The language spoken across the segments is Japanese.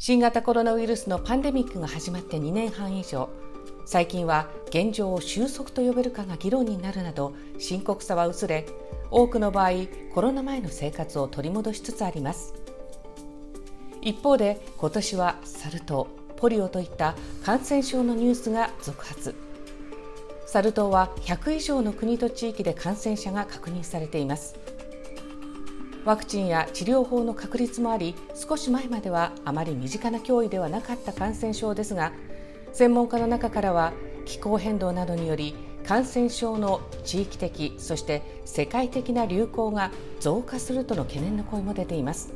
新型コロナウイルスのパンデミックが始まって2年半以上最近は現状を収束と呼べるかが議論になるなど深刻さは薄れ多くの場合コロナ前の生活を取り戻しつつあります一方で今年はサル痘ポリオといった感染症のニュースが続発サル痘は100以上の国と地域で感染者が確認されていますワクチンや治療法の確立もあり少し前まではあまり身近な脅威ではなかった感染症ですが専門家の中からは気候変動などにより感染症の地域的そして世界的な流行が増加するとの懸念の声も出ています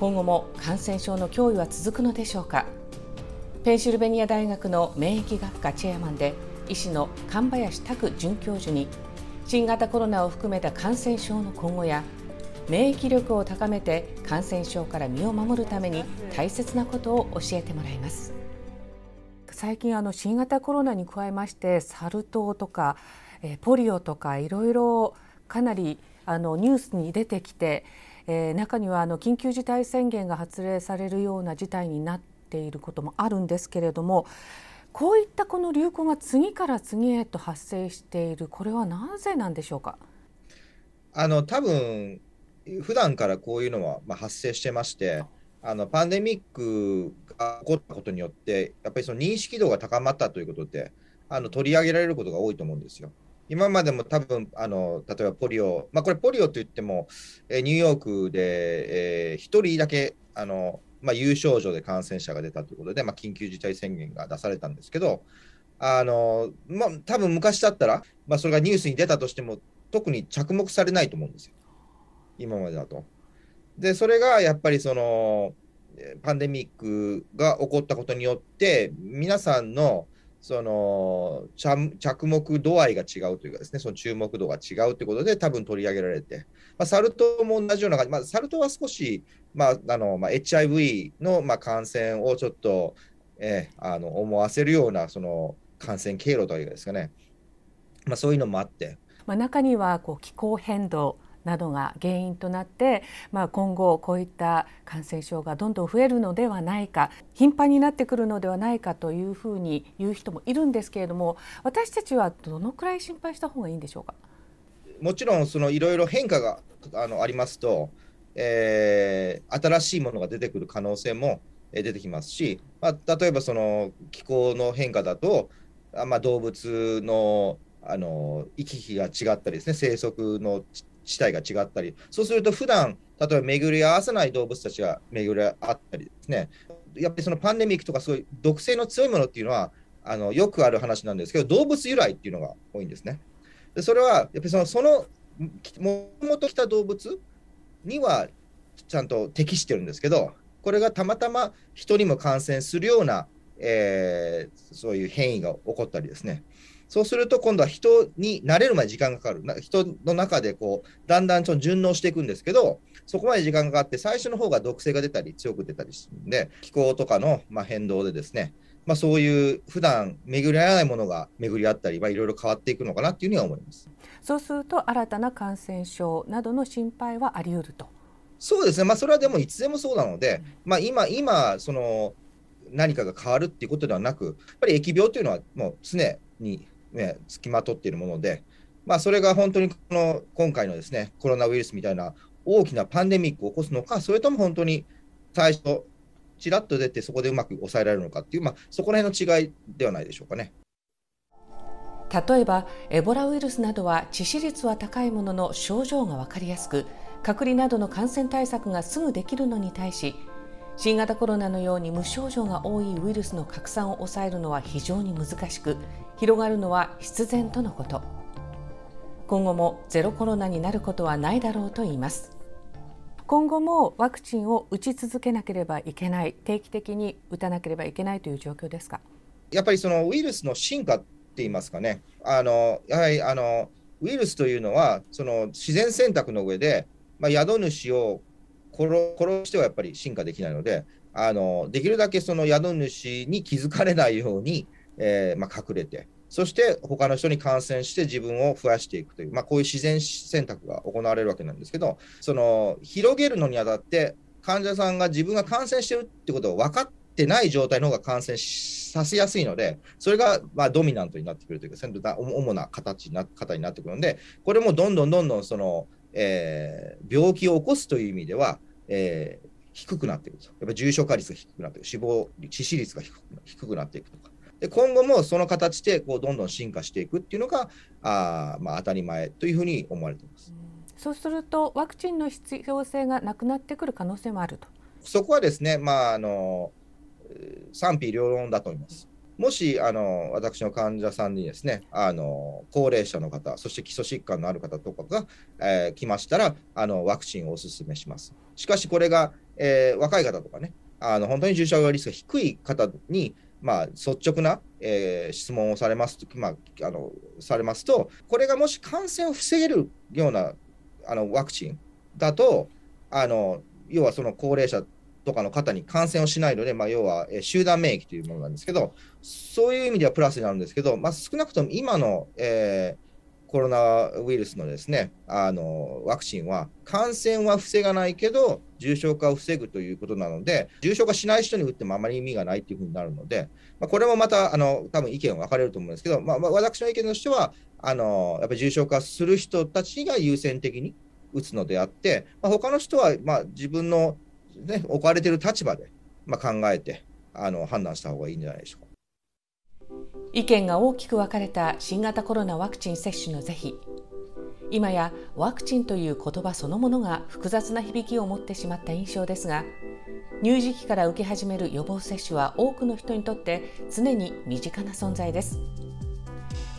今後も感染症の脅威は続くのでしょうかペンシルベニア大学の免疫学科チェアマンで医師の神林拓准教授に新型コロナを含めた感染症の今後や免疫力を高めて感染症から身を守るために大切なことを教えてもらいます最近あの新型コロナに加えましてサル痘とかポリオとかいろいろかなりあのニュースに出てきて、えー、中にはあの緊急事態宣言が発令されるような事態になっていることもあるんですけれどもこういったこの流行が次から次へと発生しているこれはなぜなんでしょうかあの多分普段からこういうのは、ま発生してましてあのパンデミックが起こったことによってやっぱりその認識度が高まったということであの取り上げられることが多いと思うんですよ。今までも多分あの例えばポリオ、まあ、これポリオといっても、えニューヨークで、え1人だけあのまあ、有症状で感染者が出たということで、まあ、緊急事態宣言が出されたんですけど、あのまあ、多分昔だったら、まあ、それがニュースに出たとしても、特に着目されないと思うんですよ、今までだと。で、それがやっぱりその、パンデミックが起こったことによって、皆さんのその着目度合いが違うというかですね、その注目度が違うということで、多分取り上げられて、まあ、サル痘も同じような感じ、まあ、サル痘は少し、まああのまあ、HIV の、まあ、感染をちょっと、えー、あの思わせるようなその感染経路というかですかね、まあ、そういうのもあって。まあ、中にはこう気候変動などが原因となって、まあ、今後こういった感染症がどんどん増えるのではないか頻繁になってくるのではないかというふうに言う人もいるんですけれども私たちはどのくらい心配した方がいいんでしょうかもちろんそのいろいろ変化があのありますと、えー、新しいものが出てくる可能性も出てきますし、まあ、例えばその気候の変化だと、あまあ、動物のあの行き来が違ったりですね生息の死体が違ったり、そうすると普段例えば巡り合わせない動物たちが巡り合ったりですね、やっぱりそのパンデミックとか、そういう毒性の強いものっていうのは、あのよくある話なんですけど、動物由来っていうのが多いんですね。でそれは、やっぱりそのそのもともと来た動物にはちゃんと適してるんですけど、これがたまたま人にも感染するような、えー、そういう変異が起こったりですね、そうすると今度は人に慣れるまで時間がかかる。人の中でこう、だんだんちょ順応していくんですけど、そこまで時間がかかって、最初の方が毒性が出たり強く出たりするんで、気候とかのまあ変動でですね、まあ、そういう普段巡り合わないものが巡り合ったり、まあ、いろいろ変わっていくのかなというふうには思いますそうすると、新たな感染症などの心配はあり得ると。そうですね、まあ、それはでもいつでもそうなので、まあ、今、今その何かが変わるっていうことではなく、やっぱり疫病というのはもう常にね、つきまとっているもので、まあ、それが本当にこの今回のですねコロナウイルスみたいな大きなパンデミックを起こすのか、それとも本当に最初、ちらっと出て、そこでうまく抑えられるのかっていう、まあ、そこら辺の違いではないでしょうかね。例えばエボラウイルスなどは致死率は高いものの症状が分かりやすく隔離などの感染対策がすぐできるのに対し新型コロナのように無症状が多いウイルスの拡散を抑えるのは非常に難しく広がるのは必然とのこと今後もゼロコロナになることはないだろうと言います今後もワクチンを打ち続けなければいけない定期的に打たなければいけないという状況ですかやっぱりそのウイルスの進化って言いますかねあのやはりあのウイルスというのはその自然選択の上で、まあ、宿主を殺殺してはやっぱり進化できないので、あのできるだけその宿主に気づかれないように、えー、まあ、隠れて、そして他の人に感染して自分を増やしていくという、まあ、こういう自然選択が行われるわけなんですけど、その広げるのにあたって、患者さんが自分が感染してるってことを分かってない状態の方が感染させやすいので、それがまドミナントになってくるというか、主な形な方になってくるので、これもどんどんどんどんその、えー、病気を起こすという意味では、えー、低くなっていくと。やっぱ重症化率が低くなっていく。死亡致死率が低くなっていくとか。で今後もその形でこうどんどん進化していくっていうのがあ、まあ、当たり前というふうに思われています。そうするとワクチンの必要性がなくなってくる可能性もあると。そこはですね、まあ、あの賛否両論だと思います。もしあの私の患者さんにですねあの高齢者の方そして基礎疾患のある方とかが、えー、来ましたらあのワクチンをお勧めします。しかしこれが、えー、若い方とかねあの本当に重症化リスクが低い方にまあ、率直な、えー、質問をされますと、まあ、あのされますと、これがもし感染を防げるようなあのワクチンだと、あの要はその高齢者とかの方に感染をしないので、まあ、要は集団免疫というものなんですけど、そういう意味ではプラスになるんですけど、まあ、少なくとも今の、えー、コロナウイルスのですねあのワクチンは、感染は防がないけど、重症化を防ぐということなので、重症化しない人に打ってもあまり意味がないというふうになるので、まあ、これもまたあの多分意見分かれると思うんですけど、まあ、私の意見としては、あのやっぱり重症化する人たちが優先的に打つのであって、まあ、他の人はまあ自分のね、置かれてる立場で、まあ、考えてあの判断した方がいいんじゃないでしょうか。意見が大きく分かれた新型コロナワクチン接種の是非今やワクチンという言葉そのものが複雑な響きを持ってしまった印象ですが乳児期から受け始める予防接種は多くの人にとって常に身近な存在です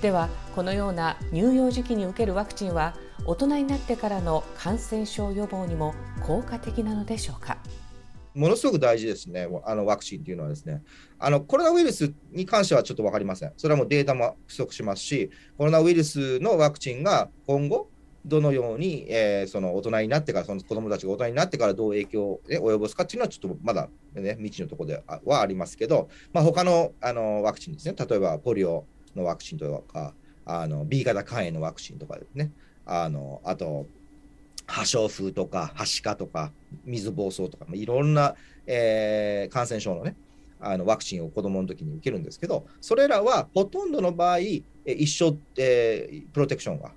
ではこのような乳幼児期に受けるワクチンは大人になってからの感染症予防にも効果的なのでしょうか。ものすごく大事ですね、あのワクチンというのはですね。あのコロナウイルスに関してはちょっと分かりません。それはもうデータも不足しますし、コロナウイルスのワクチンが今後、どのように、えー、その大人になってから、その子どもたちが大人になってからどう影響を、ね、及ぼすかっていうのは、ちょっとまだ、ね、未知のところではありますけど、まあ他のあのワクチンですね、例えばポリオのワクチンとか、あの B 型肝炎のワクチンとかですね、あのあと破傷風とか、はしかとか、水疱瘡とか、いろんな、えー、感染症のね、あのワクチンを子どもの時に受けるんですけど、それらはほとんどの場合、一緒、えー、プロテクションが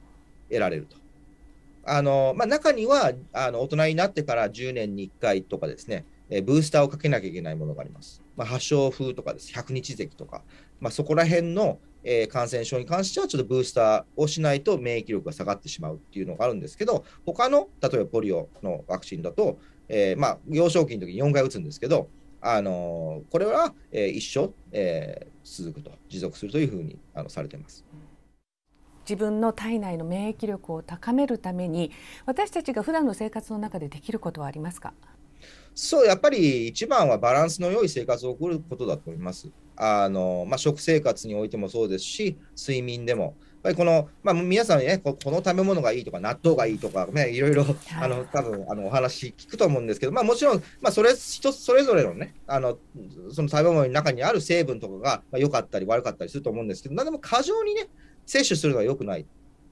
得られると。あのまあ、中にはあの大人になってから10年に1回とかですね、えブースターをかけなきゃいけないものがあります。まあ、破傷風とかです、100日咳とか、まあ、そこら辺の、えー、感染症に関しては、ちょっとブースターをしないと免疫力が下がってしまうっていうのがあるんですけど、他の、例えばポリオのワクチンだと、えー、まあ、幼少期の時に4回打つんですけど、あのー、これは、えー、一生、えー、続くと、持続するというふうにあのされてます。自分の体内の免疫力を高めるために私たちが普段の生活の中でできることはありますかそうやっぱり一番はバランスの良い生活を送ることだと思います。あの、まあ、食生活においてもそうですし、睡眠でも。やっぱりこの、まあ、皆さんねこ、この食べ物がいいとか、納豆がいいとか、ね、いろいろ、あの、多分、あの、お話聞くと思うんですけど、まあ、もちろん、まあ、それ、人それぞれのね、あの、その食べ物の中にある成分とかが、まあ、良かったり悪かったりすると思うんですけど、なんでも過剰にね、摂取するのは良くない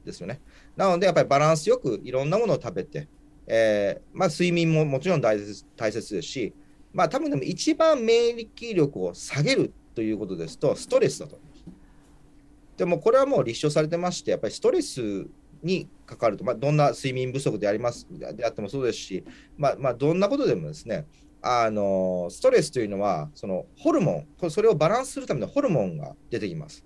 ですよね。なので、やっぱりバランスよくいろんなものを食べて、えー、まあ、睡眠ももちろん大切大切ですし、まあ、多分でも一番免疫力を下げるということですと、ストレスだと。でもこれはもう立証されてまして、やっぱりストレスにかかると、まあ、どんな睡眠不足でありますであってもそうですし、まあ、まあ、どんなことでもですね、あのストレスというのはそのホルモンそれをバランスするためのホルモンが出てきます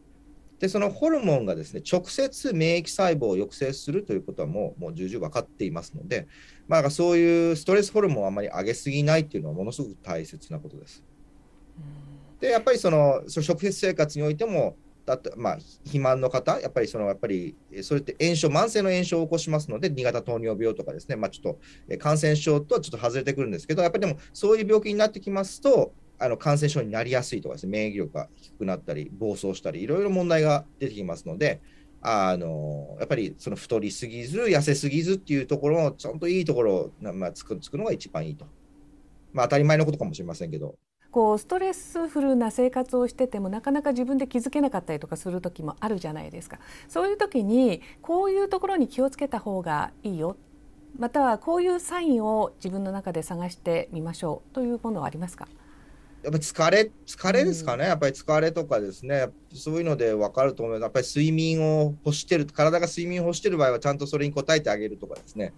でそのホルモンがですね直接免疫細胞を抑制するということはもうもう重々分かっていますので、まあ、そういうストレスホルモンをあまり上げすぎないというのはものすごく大切なことです。うんでやっぱりそのその食生活においてもだってまあ、肥満の方、やっぱりそのやっぱりそれって炎症、慢性の炎症を起こしますので、2型糖尿病とかですね、まあ、ちょっと感染症とはちょっと外れてくるんですけど、やっぱりでもそういう病気になってきますと、あの感染症になりやすいとかですね、免疫力が低くなったり、暴走したり、いろいろ問題が出てきますので、あのやっぱりその太りすぎず、痩せすぎずっていうところの、ちゃんといいところを、まあ、つくつくのが一番いいと。まあ、当たり前のことかもしれませんけど、こうストレスフルな生活をしててもなかなか自分で気づけなかったりとかする時もあるじゃないですかそういう時にこういうところに気をつけた方がいいよまたはこういうサインを自分の中で探してみましょうというものはありますかやっぱり疲れ、疲れですかね、うん、やっぱり疲れとかですね、そういうので分かると思います。やっぱり睡眠を欲してる、体が睡眠を欲してる場合は、ちゃんとそれに応えてあげるとかですね、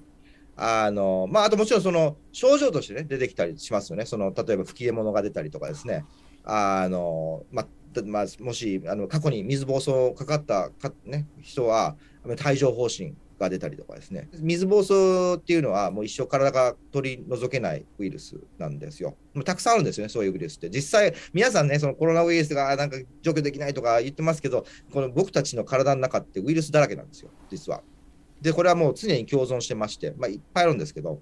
あの、まあ、あともちろんその症状としてね、出てきたりしますよね。その、例えば吹き出物が出たりとかですね。あの、まあ、まあ、もしあの過去に水疱瘡かかったか、ね、人は帯状疱疹が出たりとかですね水疱瘡っていうのはもう一生体が取り除けないウイルスなんですよたくさんあるんですよねそういうウイルスって実際皆さんねそのコロナウイルスがなんか除去できないとか言ってますけどこの僕たちの体の中ってウイルスだらけなんですよ実はで、これはもう常に共存してまして、まあ、いっぱいあるんですけど、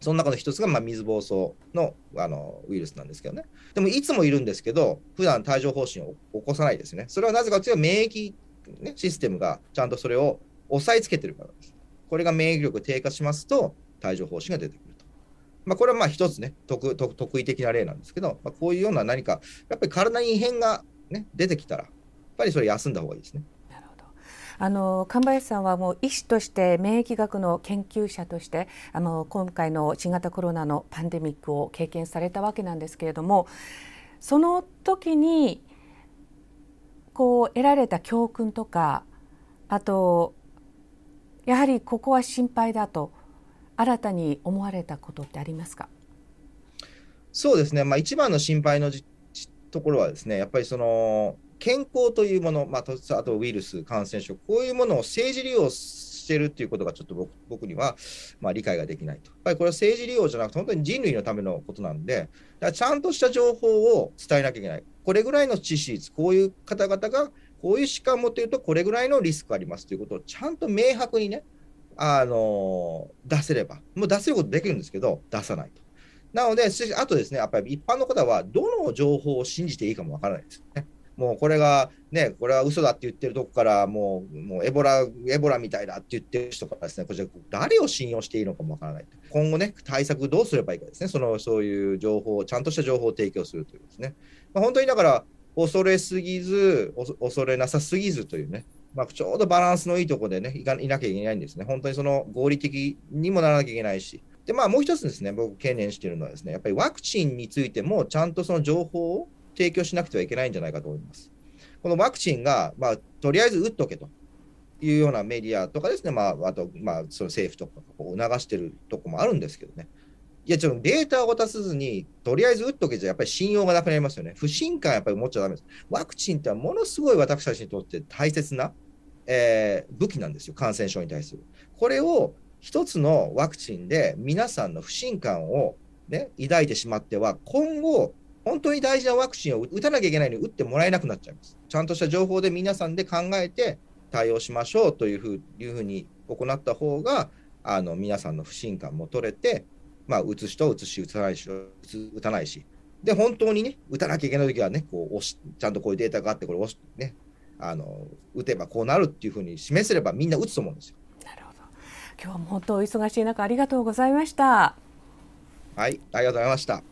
その中の一つが、まあ、水疱瘡のあのウイルスなんですけどね。でも、いつもいるんですけど、普段帯状疱疹を起こさないですね。それはなぜかというと、免疫、ね、システムがちゃんとそれを押さえつけてるからです。これが免疫力低下しますと、帯状疱疹が出てくると。まあ、これはま一つね特特異的な例なんですけど、まあ、こういうような何か、やっぱり体に異変が、ね、出てきたら、やっぱりそれ休んだ方がいいですね。あの神林さんはもう医師として免疫学の研究者としてあの今回の新型コロナのパンデミックを経験されたわけなんですけれどもその時にこう得られた教訓とかあとやはりここは心配だと新たに思われたことってありますかそうですね、まあ、一番の心配のところはですねやっぱりその健康というもの、まあ、あとウイルス、感染症、こういうものを政治利用してるっていうことがちょっと僕僕には、まあ、理解ができないと。やっぱりこれは政治利用じゃなくて、本当に人類のためのことなんで、だからちゃんとした情報を伝えなきゃいけない。これぐらいの致死率、こういう方々が、こういう疾患を持っていると、これぐらいのリスクがありますということをちゃんと明白にね、あのー、出せれば、もう出せることできるんですけど、出さないと。なので、あとですね、やっぱり一般の方は、どの情報を信じていいかもわからないですよね。もうこれがね、これは嘘だって言ってるとこから、もうもうエボラ、エボラみたいだって言ってる人からですね、こちら誰を信用していいのかもわからない。今後ね、対策どうすればいいかですね、そのそういう情報を、ちゃんとした情報を提供するということですね。まあ、本当にだから、恐れすぎず、恐れなさすぎずというね、まあ、ちょうどバランスのいいとこでねいか、いなきゃいけないんですね。本当にその合理的にもならなきゃいけないし。で、まあ、もう一つですね、僕、懸念しているのはですね、やっぱりワクチンについても、ちゃんとその情報を提供しなくてはいけないんじゃないかと思います。このワクチンが、まあ、とりあえず打っとけというようなメディアとかですね、まあ、あと、まあ、その政府とかを促してるとこもあるんですけどね。いや、ちょっとデータを渡さずに、とりあえず打っとけじゃ、やっぱり信用がなくなりますよね。不信感やっぱり持っちゃだめです。ワクチンってものすごい私たちにとって大切な、えー、武器なんですよ、感染症に対する。これを一つのワクチンで皆さんの不信感を、ね、抱いてしまっては、今後、本当に大事なワクチンを打たなきゃいけないのに打ってもらえなくなっちゃいます。ちゃんとした情報で皆さんで考えて対応しましょうというふういうふうに行った方が、あの皆さんの不信感も取れて、まあ、打つ人は打つし、打たないし、打たないし。で、本当にね、打たなきゃいけないときはね、こう押し、ちゃんとこういうデータがあって、これ押し、ね、あの、打てばこうなるっていうふうに示せればみんな打つと思うんですよ。なるほど。今日はも本当お忙しい中、ありがとうございました。はい、ありがとうございました。